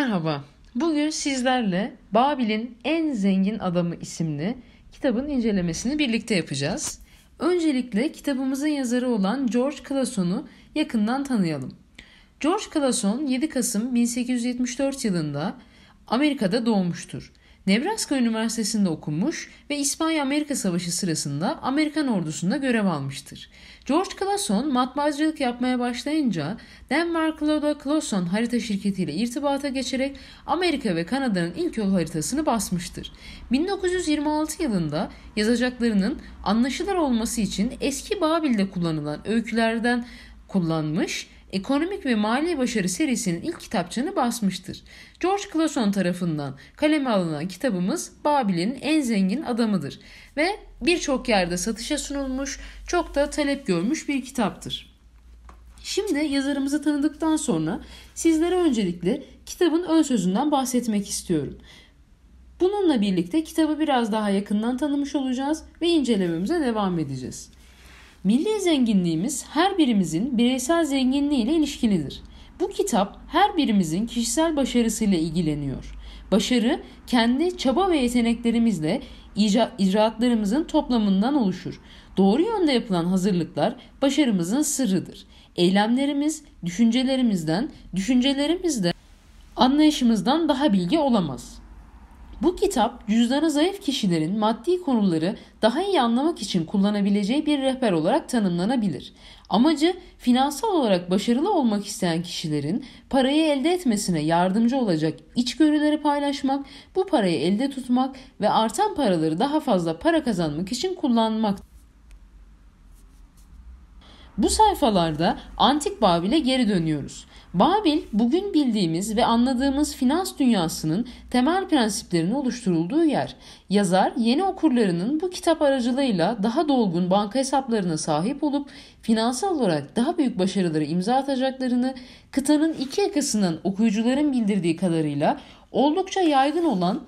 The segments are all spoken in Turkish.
Merhaba. Bugün sizlerle Babil'in En Zengin Adamı isimli kitabın incelemesini birlikte yapacağız. Öncelikle kitabımızın yazarı olan George Clason'u yakından tanıyalım. George Clason 7 Kasım 1874 yılında Amerika'da doğmuştur. Nebraska Üniversitesi'nde okumuş ve İspanya-Amerika Savaşı sırasında Amerikan ordusunda görev almıştır. George Clason matbaacılık yapmaya başlayınca Denmark Claude Clason harita şirketiyle irtibata geçerek Amerika ve Kanada'nın ilk yol haritasını basmıştır. 1926 yılında yazacaklarının anlaşılır olması için eski Babil'de kullanılan öykülerden kullanmış Ekonomik ve Mali Başarı serisinin ilk kitapçığını basmıştır. George Clason tarafından kaleme alınan kitabımız Babil'in en zengin adamıdır ve birçok yerde satışa sunulmuş, çok da talep görmüş bir kitaptır. Şimdi yazarımızı tanıdıktan sonra sizlere öncelikle kitabın ön sözünden bahsetmek istiyorum. Bununla birlikte kitabı biraz daha yakından tanımış olacağız ve incelememize devam edeceğiz. Milli zenginliğimiz her birimizin bireysel zenginliği ile ilişkilidir. Bu kitap her birimizin kişisel başarısıyla ilgileniyor. Başarı kendi çaba ve yeteneklerimizle icra- icraatlarımızın toplamından oluşur. Doğru yönde yapılan hazırlıklar başarımızın sırrıdır. Eylemlerimiz düşüncelerimizden, düşüncelerimizde anlayışımızdan daha bilgi olamaz.'' Bu kitap cüzdanı zayıf kişilerin maddi konuları daha iyi anlamak için kullanabileceği bir rehber olarak tanımlanabilir. Amacı finansal olarak başarılı olmak isteyen kişilerin parayı elde etmesine yardımcı olacak içgörüleri paylaşmak, bu parayı elde tutmak ve artan paraları daha fazla para kazanmak için kullanmak. Bu sayfalarda antik Babil'e geri dönüyoruz. Babil bugün bildiğimiz ve anladığımız finans dünyasının temel prensiplerini oluşturulduğu yer. Yazar yeni okurlarının bu kitap aracılığıyla daha dolgun banka hesaplarına sahip olup finansal olarak daha büyük başarıları imza atacaklarını kıtanın iki yakasından okuyucuların bildirdiği kadarıyla oldukça yaygın olan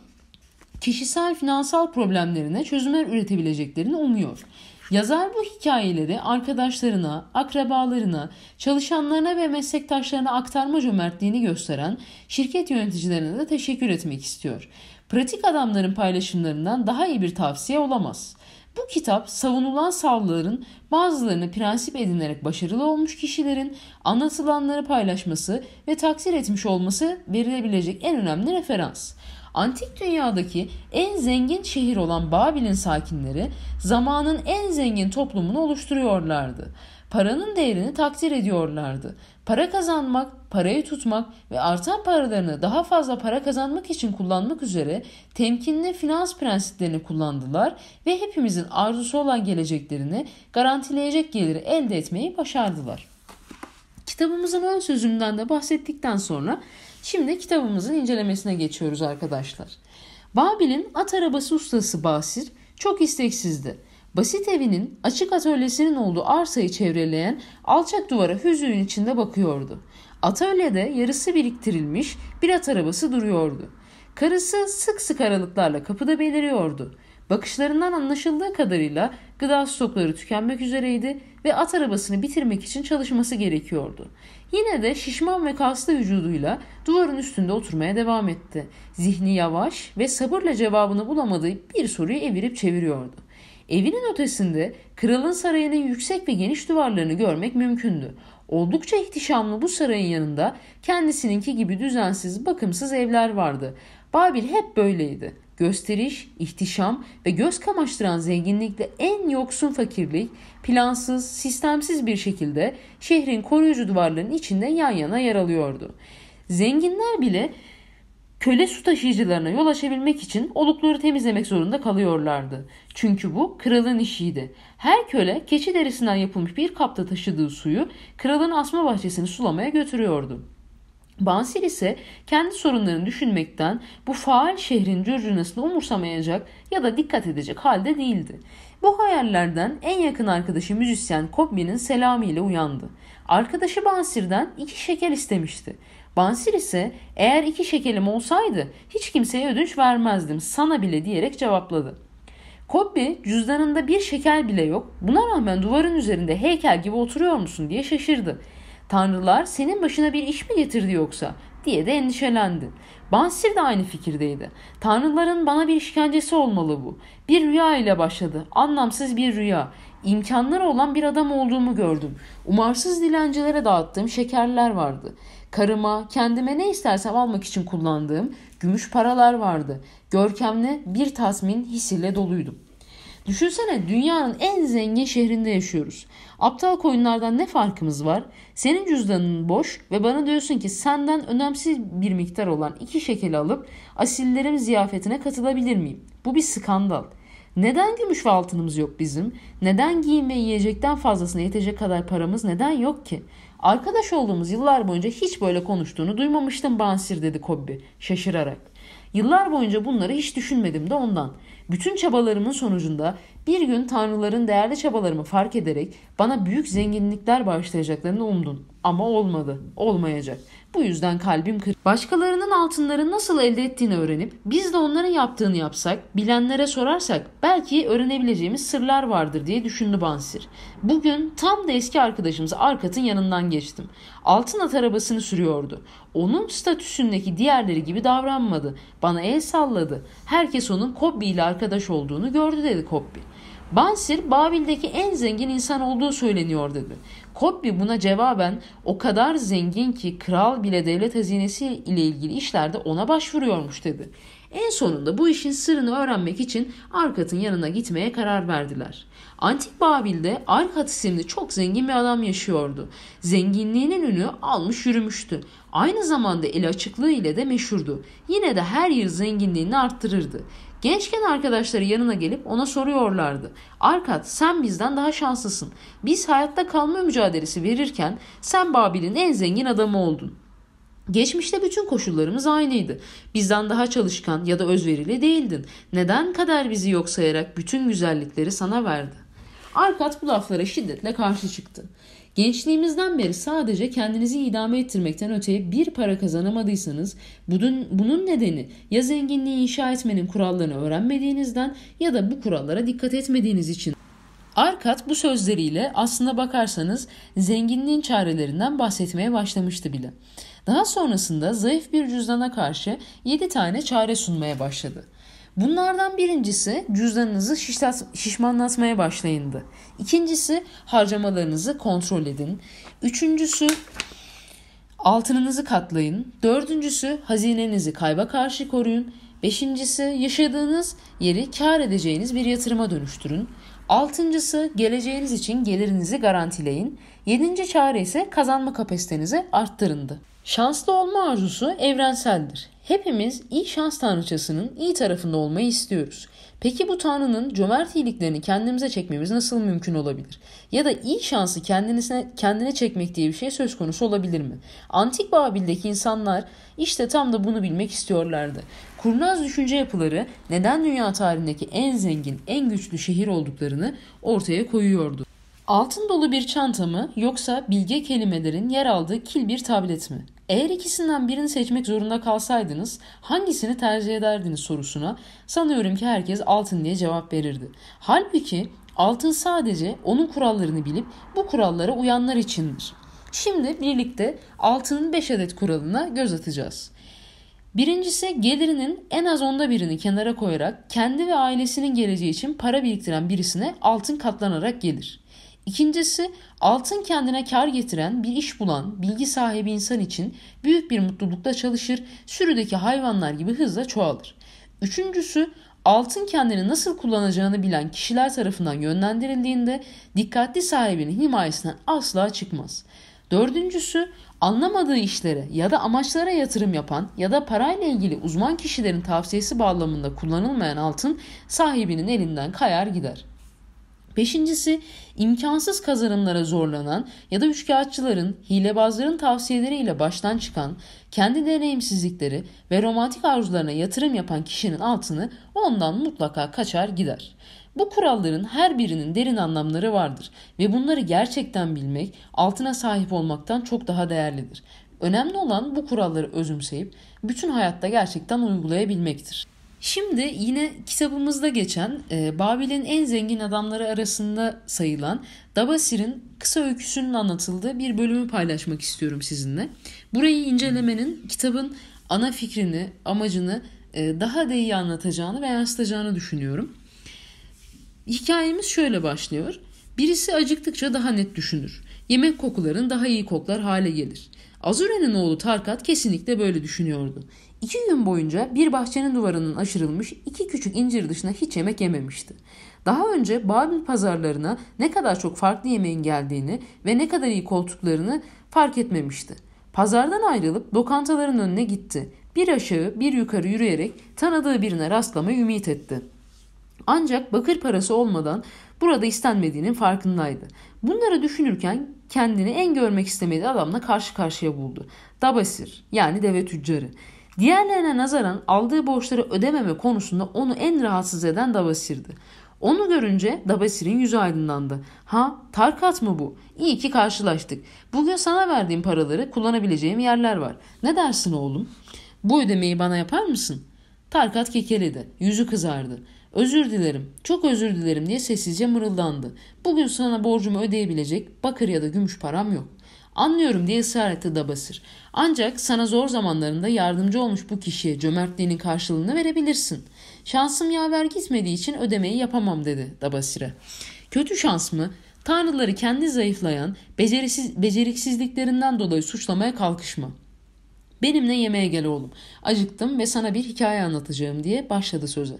kişisel finansal problemlerine çözümler üretebileceklerini umuyor. Yazar bu hikayeleri arkadaşlarına, akrabalarına, çalışanlarına ve meslektaşlarına aktarma cömertliğini gösteren şirket yöneticilerine de teşekkür etmek istiyor. Pratik adamların paylaşımlarından daha iyi bir tavsiye olamaz. Bu kitap savunulan savların bazılarını prensip edinerek başarılı olmuş kişilerin anlatılanları paylaşması ve takdir etmiş olması verilebilecek en önemli referans. Antik dünyadaki en zengin şehir olan Babil'in sakinleri zamanın en zengin toplumunu oluşturuyorlardı. Paranın değerini takdir ediyorlardı. Para kazanmak, parayı tutmak ve artan paralarını daha fazla para kazanmak için kullanmak üzere temkinli finans prensiplerini kullandılar ve hepimizin arzusu olan geleceklerini garantileyecek geliri elde etmeyi başardılar. Kitabımızın ön sözünden de bahsettikten sonra şimdi kitabımızın incelemesine geçiyoruz arkadaşlar. Babil'in at arabası ustası Basir çok isteksizdi. Basit evinin açık atölyesinin olduğu arsayı çevreleyen alçak duvara hüzün içinde bakıyordu. Atölyede yarısı biriktirilmiş bir at arabası duruyordu. Karısı sık sık aralıklarla kapıda beliriyordu. Bakışlarından anlaşıldığı kadarıyla gıda stokları tükenmek üzereydi ve at arabasını bitirmek için çalışması gerekiyordu. Yine de şişman ve kaslı vücuduyla duvarın üstünde oturmaya devam etti. Zihni yavaş ve sabırla cevabını bulamadığı bir soruyu evirip çeviriyordu. Evinin ötesinde kralın sarayının yüksek ve geniş duvarlarını görmek mümkündü. Oldukça ihtişamlı bu sarayın yanında kendisininki gibi düzensiz, bakımsız evler vardı. Babil hep böyleydi gösteriş, ihtişam ve göz kamaştıran zenginlikle en yoksun fakirlik, plansız, sistemsiz bir şekilde şehrin koruyucu duvarlarının içinde yan yana yer alıyordu. Zenginler bile köle su taşıyıcılarına yol açabilmek için olukları temizlemek zorunda kalıyorlardı. Çünkü bu kralın işiydi. Her köle keçi derisinden yapılmış bir kapta taşıdığı suyu kralın asma bahçesini sulamaya götürüyordu. Bansir ise kendi sorunlarını düşünmekten bu faal şehrin cürcünesini umursamayacak ya da dikkat edecek halde değildi. Bu hayallerden en yakın arkadaşı müzisyen Kobbi'nin selamıyla uyandı. Arkadaşı Bansir'den iki şeker istemişti. Bansir ise eğer iki şekerim olsaydı hiç kimseye ödünç vermezdim sana bile diyerek cevapladı. Kobbi cüzdanında bir şeker bile yok buna rağmen duvarın üzerinde heykel gibi oturuyor musun diye şaşırdı. Tanrılar senin başına bir iş mi getirdi yoksa diye de endişelendi. Bansir de aynı fikirdeydi. Tanrıların bana bir işkencesi olmalı bu. Bir rüya ile başladı. Anlamsız bir rüya. İmkanları olan bir adam olduğumu gördüm. Umarsız dilencilere dağıttığım şekerler vardı. Karıma, kendime ne istersem almak için kullandığım gümüş paralar vardı. Görkemli bir tasmin hissiyle doluydum. Düşünsene dünyanın en zengin şehrinde yaşıyoruz. Aptal koyunlardan ne farkımız var? Senin cüzdanın boş ve bana diyorsun ki senden önemsiz bir miktar olan iki şekeli alıp asillerim ziyafetine katılabilir miyim? Bu bir skandal. Neden gümüş ve altınımız yok bizim? Neden giyim ve yiyecekten fazlasına yetecek kadar paramız neden yok ki? Arkadaş olduğumuz yıllar boyunca hiç böyle konuştuğunu duymamıştım Bansir dedi Kobbi şaşırarak. Yıllar boyunca bunları hiç düşünmedim de ondan. Bütün çabalarımın sonucunda bir gün tanrıların değerli çabalarımı fark ederek bana büyük zenginlikler bağışlayacaklarını umdum. Ama olmadı. Olmayacak. Bu yüzden kalbim kırık. Başkalarının altınları nasıl elde ettiğini öğrenip biz de onların yaptığını yapsak, bilenlere sorarsak belki öğrenebileceğimiz sırlar vardır diye düşündü Bansir. Bugün tam da eski arkadaşımız Arkat'ın yanından geçtim. Altın at arabasını sürüyordu. Onun statüsündeki diğerleri gibi davranmadı. Bana el salladı. Herkes onun Kobbi ile arkadaş olduğunu gördü dedi Kobbi. Bansir Babil'deki en zengin insan olduğu söyleniyor dedi. Kobbi buna cevaben o kadar zengin ki kral bile devlet hazinesi ile ilgili işlerde ona başvuruyormuş dedi. En sonunda bu işin sırrını öğrenmek için Arkat'ın yanına gitmeye karar verdiler. Antik Babil'de Arhat isimli çok zengin bir adam yaşıyordu. Zenginliğinin ünü almış yürümüştü. Aynı zamanda el açıklığı ile de meşhurdu. Yine de her yıl zenginliğini arttırırdı. Gençken arkadaşları yanına gelip ona soruyorlardı. Arkat sen bizden daha şanslısın. Biz hayatta kalma mücadelesi verirken sen Babil'in en zengin adamı oldun. Geçmişte bütün koşullarımız aynıydı. Bizden daha çalışkan ya da özverili değildin. Neden kader bizi yok sayarak bütün güzellikleri sana verdi? Arkat bu laflara şiddetle karşı çıktı. Gençliğimizden beri sadece kendinizi idame ettirmekten öteye bir para kazanamadıysanız bunun, nedeni ya zenginliği inşa etmenin kurallarını öğrenmediğinizden ya da bu kurallara dikkat etmediğiniz için. Arkat bu sözleriyle aslında bakarsanız zenginliğin çarelerinden bahsetmeye başlamıştı bile. Daha sonrasında zayıf bir cüzdana karşı 7 tane çare sunmaya başladı. Bunlardan birincisi cüzdanınızı şişmanlatmaya başlayındı. İkincisi harcamalarınızı kontrol edin. Üçüncüsü altınınızı katlayın. Dördüncüsü hazinenizi kayba karşı koruyun. Beşincisi yaşadığınız yeri kar edeceğiniz bir yatırıma dönüştürün. Altıncısı geleceğiniz için gelirinizi garantileyin. Yedinci çare ise kazanma kapasitenizi arttırındı. Şanslı olma arzusu evrenseldir. Hepimiz iyi şans tanrıçasının iyi tarafında olmayı istiyoruz. Peki bu tanrının cömert iyiliklerini kendimize çekmemiz nasıl mümkün olabilir? Ya da iyi şansı kendisine, kendine çekmek diye bir şey söz konusu olabilir mi? Antik Babil'deki insanlar işte tam da bunu bilmek istiyorlardı. Kurnaz düşünce yapıları neden dünya tarihindeki en zengin, en güçlü şehir olduklarını ortaya koyuyordu. Altın dolu bir çanta mı yoksa bilge kelimelerin yer aldığı kil bir tablet mi? Eğer ikisinden birini seçmek zorunda kalsaydınız hangisini tercih ederdiniz sorusuna sanıyorum ki herkes altın diye cevap verirdi. Halbuki altın sadece onun kurallarını bilip bu kurallara uyanlar içindir. Şimdi birlikte altının 5 adet kuralına göz atacağız. Birincisi gelirinin en az onda birini kenara koyarak kendi ve ailesinin geleceği için para biriktiren birisine altın katlanarak gelir. İkincisi altın kendine kar getiren bir iş bulan bilgi sahibi insan için büyük bir mutlulukla çalışır, sürüdeki hayvanlar gibi hızla çoğalır. Üçüncüsü altın kendini nasıl kullanacağını bilen kişiler tarafından yönlendirildiğinde dikkatli sahibinin himayesinden asla çıkmaz. Dördüncüsü anlamadığı işlere ya da amaçlara yatırım yapan ya da parayla ilgili uzman kişilerin tavsiyesi bağlamında kullanılmayan altın sahibinin elinden kayar gider.'' Beşincisi imkansız kazanımlara zorlanan ya da üçkağıtçıların, hilebazların tavsiyeleriyle baştan çıkan, kendi deneyimsizlikleri ve romantik arzularına yatırım yapan kişinin altını ondan mutlaka kaçar gider. Bu kuralların her birinin derin anlamları vardır ve bunları gerçekten bilmek altına sahip olmaktan çok daha değerlidir. Önemli olan bu kuralları özümseyip bütün hayatta gerçekten uygulayabilmektir. Şimdi yine kitabımızda geçen e, Babil'in en zengin adamları arasında sayılan Dabasir'in kısa öyküsünün anlatıldığı bir bölümü paylaşmak istiyorum sizinle. Burayı incelemenin kitabın ana fikrini, amacını e, daha da iyi anlatacağını ve yansıtacağını düşünüyorum. Hikayemiz şöyle başlıyor. Birisi acıktıkça daha net düşünür. Yemek kokularını daha iyi koklar hale gelir. Azure'nin oğlu Tarkat kesinlikle böyle düşünüyordu. İki gün boyunca bir bahçenin duvarının aşırılmış iki küçük incir dışına hiç yemek yememişti. Daha önce Babil pazarlarına ne kadar çok farklı yemeğin geldiğini ve ne kadar iyi koltuklarını fark etmemişti. Pazardan ayrılıp lokantaların önüne gitti. Bir aşağı bir yukarı yürüyerek tanıdığı birine rastlamayı ümit etti. Ancak bakır parası olmadan burada istenmediğinin farkındaydı. Bunları düşünürken kendini en görmek istemediği adamla karşı karşıya buldu. Dabasir yani deve tüccarı. Diğerlerine nazaran aldığı borçları ödememe konusunda onu en rahatsız eden Dabasir'di. Onu görünce Dabasir'in yüzü aydınlandı. Ha Tarkat mı bu? İyi ki karşılaştık. Bugün sana verdiğim paraları kullanabileceğim yerler var. Ne dersin oğlum? Bu ödemeyi bana yapar mısın? Tarkat kekeledi. Yüzü kızardı. Özür dilerim, çok özür dilerim diye sessizce mırıldandı. Bugün sana borcumu ödeyebilecek bakır ya da gümüş param yok. Anlıyorum diye ısrar etti Dabasır. Ancak sana zor zamanlarında yardımcı olmuş bu kişiye cömertliğinin karşılığını verebilirsin. Şansım yaver gitmediği için ödemeyi yapamam dedi Dabasır'a. Kötü şans mı? Tanrıları kendi zayıflayan, becerisiz, beceriksizliklerinden dolayı suçlamaya kalkışma. Benimle yemeğe gel oğlum. Acıktım ve sana bir hikaye anlatacağım diye başladı söze.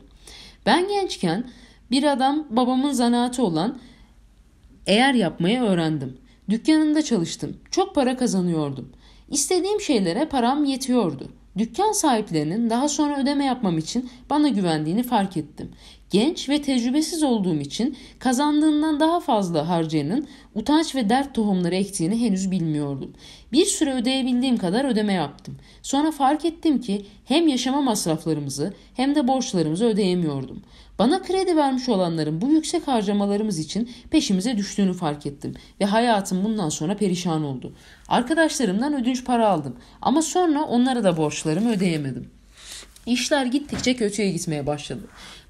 Ben gençken bir adam babamın zanaatı olan eğer yapmayı öğrendim. Dükkanında çalıştım. Çok para kazanıyordum. İstediğim şeylere param yetiyordu. Dükkan sahiplerinin daha sonra ödeme yapmam için bana güvendiğini fark ettim. Genç ve tecrübesiz olduğum için kazandığından daha fazla harcayanın utanç ve dert tohumları ektiğini henüz bilmiyordum. Bir süre ödeyebildiğim kadar ödeme yaptım. Sonra fark ettim ki hem yaşama masraflarımızı hem de borçlarımızı ödeyemiyordum. Bana kredi vermiş olanların bu yüksek harcamalarımız için peşimize düştüğünü fark ettim ve hayatım bundan sonra perişan oldu. Arkadaşlarımdan ödünç para aldım ama sonra onlara da borçlarımı ödeyemedim. İşler gittikçe kötüye gitmeye başladı.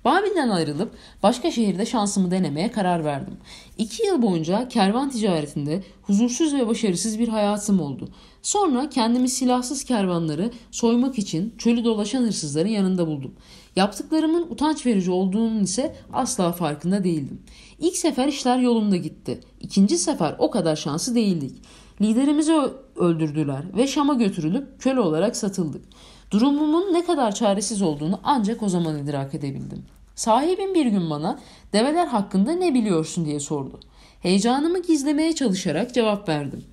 Babil'den ayrılıp başka şehirde şansımı denemeye karar verdim. İki yıl boyunca kervan ticaretinde huzursuz ve başarısız bir hayatım oldu. Sonra kendimi silahsız kervanları soymak için çölü dolaşan hırsızların yanında buldum. Yaptıklarımın utanç verici olduğunun ise asla farkında değildim. İlk sefer işler yolunda gitti. İkinci sefer o kadar şanslı değildik. Liderimizi öldürdüler ve Şam'a götürülüp köle olarak satıldık. Durumumun ne kadar çaresiz olduğunu ancak o zaman idrak edebildim. Sahibim bir gün bana develer hakkında ne biliyorsun diye sordu. Heyecanımı gizlemeye çalışarak cevap verdim.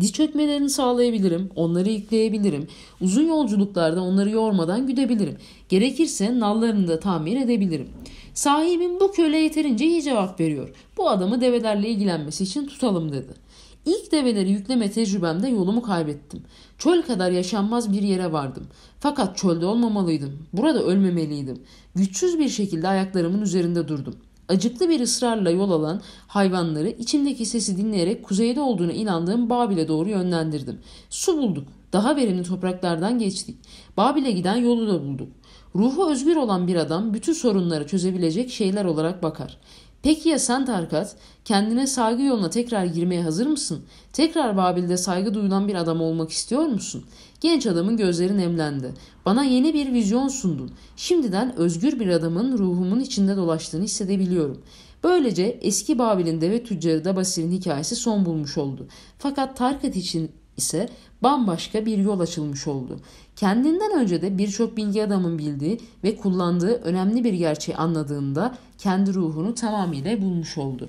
Diz çökmelerini sağlayabilirim, onları yıklayabilirim. Uzun yolculuklarda onları yormadan güdebilirim. Gerekirse nallarını da tamir edebilirim. Sahibim bu köle yeterince iyi cevap veriyor. Bu adamı develerle ilgilenmesi için tutalım dedi. İlk develeri yükleme tecrübemde yolumu kaybettim. Çöl kadar yaşanmaz bir yere vardım. Fakat çölde olmamalıydım. Burada ölmemeliydim. Güçsüz bir şekilde ayaklarımın üzerinde durdum. Acıklı bir ısrarla yol alan hayvanları içimdeki sesi dinleyerek kuzeyde olduğuna inandığım Babil'e doğru yönlendirdim. Su bulduk. Daha verimli topraklardan geçtik. Babil'e giden yolu da bulduk. Ruhu özgür olan bir adam bütün sorunları çözebilecek şeyler olarak bakar. Peki ya sen Tarkat? Kendine saygı yoluna tekrar girmeye hazır mısın? Tekrar Babil'de saygı duyulan bir adam olmak istiyor musun? Genç adamın gözleri nemlendi. Bana yeni bir vizyon sundun. Şimdiden özgür bir adamın ruhumun içinde dolaştığını hissedebiliyorum. Böylece eski Babil'in deve tüccarı Basir'in hikayesi son bulmuş oldu. Fakat Tarkat için ise bambaşka bir yol açılmış oldu. Kendinden önce de birçok bilgi adamın bildiği ve kullandığı önemli bir gerçeği anladığında kendi ruhunu tamamıyla bulmuş oldu.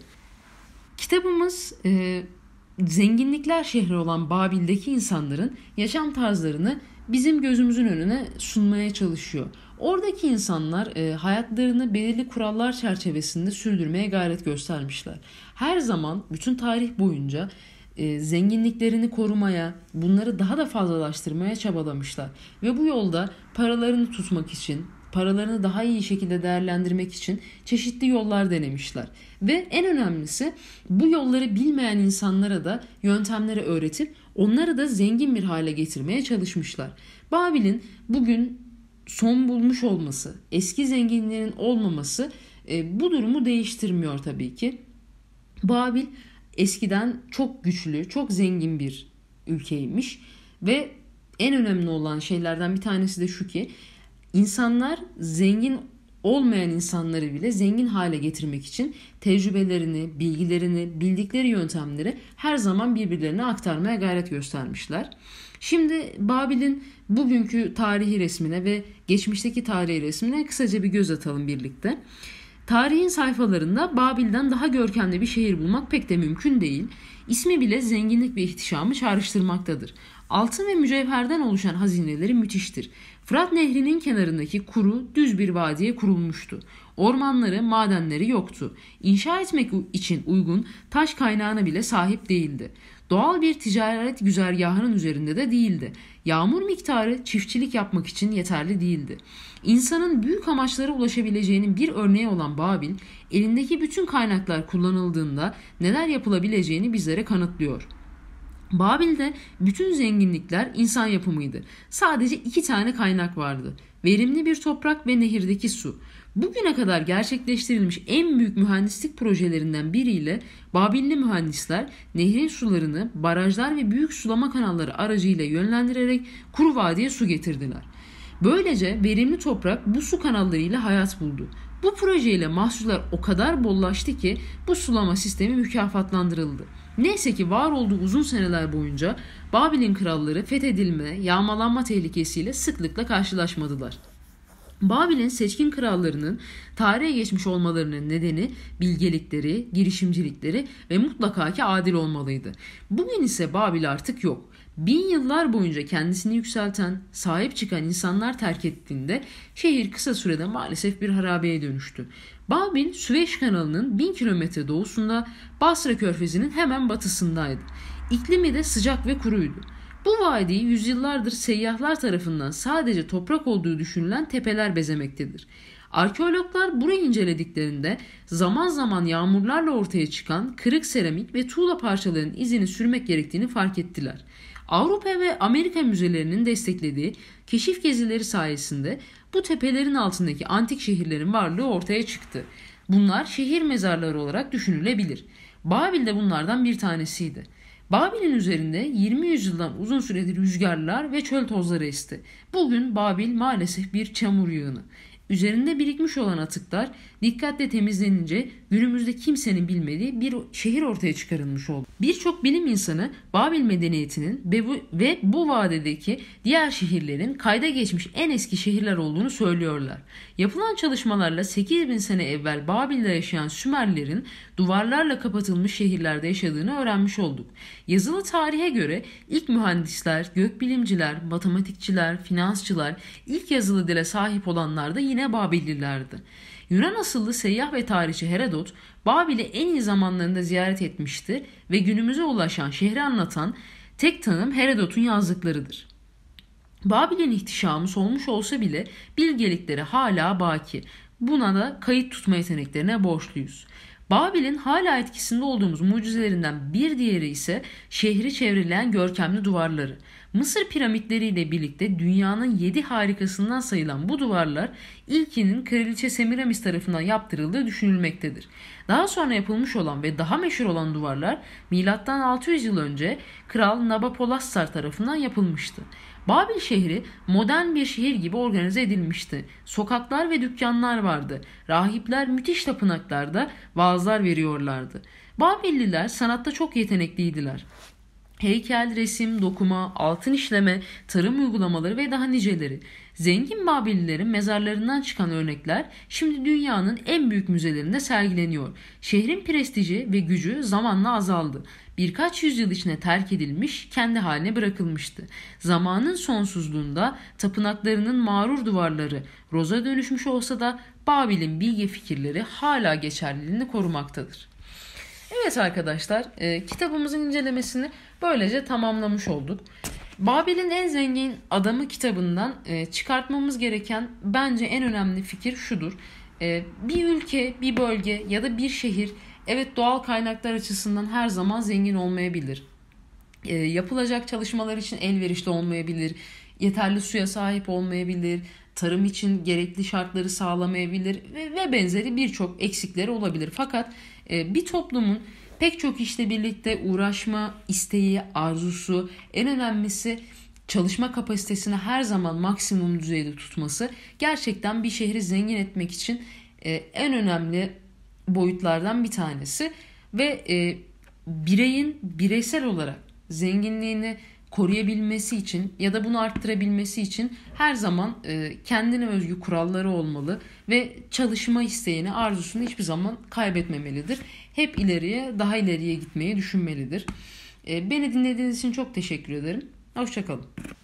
Kitabımız e, zenginlikler şehri olan Babil'deki insanların yaşam tarzlarını bizim gözümüzün önüne sunmaya çalışıyor. Oradaki insanlar e, hayatlarını belirli kurallar çerçevesinde sürdürmeye gayret göstermişler. Her zaman bütün tarih boyunca e, zenginliklerini korumaya, bunları daha da fazlalaştırmaya çabalamışlar. Ve bu yolda paralarını tutmak için, paralarını daha iyi şekilde değerlendirmek için çeşitli yollar denemişler. Ve en önemlisi bu yolları bilmeyen insanlara da yöntemleri öğretip onları da zengin bir hale getirmeye çalışmışlar. Babil'in bugün son bulmuş olması, eski zenginlerin olmaması e, bu durumu değiştirmiyor tabii ki. Babil eskiden çok güçlü, çok zengin bir ülkeymiş ve en önemli olan şeylerden bir tanesi de şu ki insanlar zengin olmayan insanları bile zengin hale getirmek için tecrübelerini, bilgilerini, bildikleri yöntemleri her zaman birbirlerine aktarmaya gayret göstermişler. Şimdi Babil'in bugünkü tarihi resmine ve geçmişteki tarihi resmine kısaca bir göz atalım birlikte. Tarihin sayfalarında Babil'den daha görkemli bir şehir bulmak pek de mümkün değil. İsmi bile zenginlik ve ihtişamı çağrıştırmaktadır. Altın ve mücevherden oluşan hazineleri müthiştir. Fırat Nehri'nin kenarındaki kuru, düz bir vadiye kurulmuştu. Ormanları, madenleri yoktu. İnşa etmek için uygun taş kaynağına bile sahip değildi. Doğal bir ticaret güzergahının üzerinde de değildi. Yağmur miktarı çiftçilik yapmak için yeterli değildi. İnsanın büyük amaçlara ulaşabileceğinin bir örneği olan Babil, elindeki bütün kaynaklar kullanıldığında neler yapılabileceğini bizlere kanıtlıyor. Babil'de bütün zenginlikler insan yapımıydı. Sadece iki tane kaynak vardı. Verimli bir toprak ve nehirdeki su. Bugüne kadar gerçekleştirilmiş en büyük mühendislik projelerinden biriyle Babilli mühendisler nehrin sularını barajlar ve büyük sulama kanalları aracıyla yönlendirerek kuru vadiye su getirdiler. Böylece verimli toprak bu su kanallarıyla hayat buldu. Bu projeyle mahsuller o kadar bollaştı ki bu sulama sistemi mükafatlandırıldı. Neyse ki var olduğu uzun seneler boyunca Babil'in kralları fethedilme, yağmalanma tehlikesiyle sıklıkla karşılaşmadılar. Babil'in seçkin krallarının tarihe geçmiş olmalarının nedeni bilgelikleri, girişimcilikleri ve mutlaka ki adil olmalıydı. Bugün ise Babil artık yok. Bin yıllar boyunca kendisini yükselten, sahip çıkan insanlar terk ettiğinde şehir kısa sürede maalesef bir harabeye dönüştü. Babil, Süveyş kanalının 1000 kilometre doğusunda Basra körfezinin hemen batısındaydı. İklimi de sıcak ve kuruydu. Bu vadiyi yüzyıllardır seyyahlar tarafından sadece toprak olduğu düşünülen tepeler bezemektedir. Arkeologlar burayı incelediklerinde zaman zaman yağmurlarla ortaya çıkan kırık seramik ve tuğla parçalarının izini sürmek gerektiğini fark ettiler. Avrupa ve Amerika müzelerinin desteklediği keşif gezileri sayesinde bu tepelerin altındaki antik şehirlerin varlığı ortaya çıktı. Bunlar şehir mezarları olarak düşünülebilir. Babil de bunlardan bir tanesiydi. Babil'in üzerinde 20 yüzyıldan uzun süredir rüzgarlar ve çöl tozları esti. Bugün Babil maalesef bir çamur yığını. Üzerinde birikmiş olan atıklar dikkatle temizlenince günümüzde kimsenin bilmediği bir şehir ortaya çıkarılmış oldu. Birçok bilim insanı Babil medeniyetinin ve bu, ve bu vadedeki diğer şehirlerin kayda geçmiş en eski şehirler olduğunu söylüyorlar. Yapılan çalışmalarla 8000 sene evvel Babil'de yaşayan Sümerlerin duvarlarla kapatılmış şehirlerde yaşadığını öğrenmiş olduk. Yazılı tarihe göre ilk mühendisler, gökbilimciler, matematikçiler, finansçılar, ilk yazılı dile sahip olanlar da yine Babillilerdi. Yunan asıllı seyyah ve tarihçi Herodot, Babil'i en iyi zamanlarında ziyaret etmişti ve günümüze ulaşan şehri anlatan tek tanım Herodot'un yazdıklarıdır. Babil'in ihtişamı solmuş olsa bile bilgelikleri hala baki. Buna da kayıt tutma yeteneklerine borçluyuz. Babil'in hala etkisinde olduğumuz mucizelerinden bir diğeri ise şehri çevreleyen görkemli duvarları. Mısır piramitleriyle birlikte dünyanın 7 harikasından sayılan bu duvarlar ilkinin Kraliçe Semiramis tarafından yaptırıldığı düşünülmektedir. Daha sonra yapılmış olan ve daha meşhur olan duvarlar M.Ö. 600 yıl önce Kral Nabopolassar tarafından yapılmıştı. Babil şehri modern bir şehir gibi organize edilmişti. Sokaklar ve dükkanlar vardı. Rahipler müthiş tapınaklarda vaazlar veriyorlardı. Babilliler sanatta çok yetenekliydiler. Heykel, resim, dokuma, altın işleme, tarım uygulamaları ve daha niceleri. Zengin Babillilerin mezarlarından çıkan örnekler şimdi dünyanın en büyük müzelerinde sergileniyor. Şehrin prestiji ve gücü zamanla azaldı birkaç yüzyıl içinde terk edilmiş, kendi haline bırakılmıştı. Zamanın sonsuzluğunda tapınaklarının mağrur duvarları roza dönüşmüş olsa da Babil'in bilge fikirleri hala geçerliliğini korumaktadır. Evet arkadaşlar, e, kitabımızın incelemesini böylece tamamlamış olduk. Babil'in en zengin adamı kitabından e, çıkartmamız gereken bence en önemli fikir şudur. E, bir ülke, bir bölge ya da bir şehir Evet doğal kaynaklar açısından her zaman zengin olmayabilir. E, yapılacak çalışmalar için elverişli olmayabilir. Yeterli suya sahip olmayabilir. Tarım için gerekli şartları sağlamayabilir ve, ve benzeri birçok eksikleri olabilir. Fakat e, bir toplumun pek çok işte birlikte uğraşma isteği, arzusu, en önemlisi çalışma kapasitesini her zaman maksimum düzeyde tutması gerçekten bir şehri zengin etmek için e, en önemli boyutlardan bir tanesi ve e, bireyin bireysel olarak zenginliğini koruyabilmesi için ya da bunu arttırabilmesi için her zaman e, kendine özgü kuralları olmalı ve çalışma isteğini, arzusunu hiçbir zaman kaybetmemelidir. Hep ileriye, daha ileriye gitmeyi düşünmelidir. E, beni dinlediğiniz için çok teşekkür ederim. Hoşçakalın.